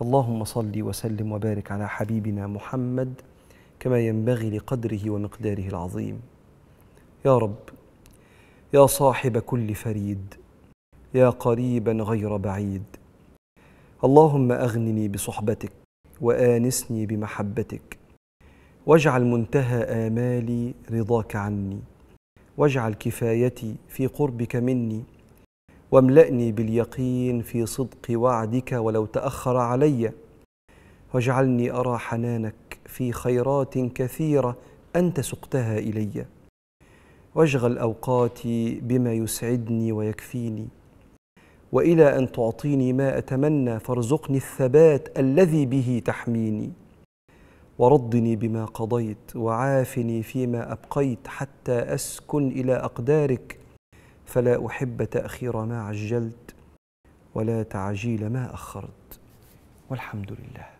فاللهم صل وسلم وبارك على حبيبنا محمد كما ينبغي لقدره ومقداره العظيم يا رب يا صاحب كل فريد يا قريبا غير بعيد اللهم اغنني بصحبتك وانسني بمحبتك واجعل منتهى امالي رضاك عني واجعل كفايتي في قربك مني واملأني باليقين في صدق وعدك ولو تاخر علي واجعلني ارى حنانك في خيرات كثيره انت سقتها الي واشغل اوقاتي بما يسعدني ويكفيني والى ان تعطيني ما اتمنى فارزقني الثبات الذي به تحميني وردني بما قضيت وعافني فيما ابقيت حتى اسكن الى اقدارك فلا احب تاخير ما عجلت ولا تعجيل ما اخرت والحمد لله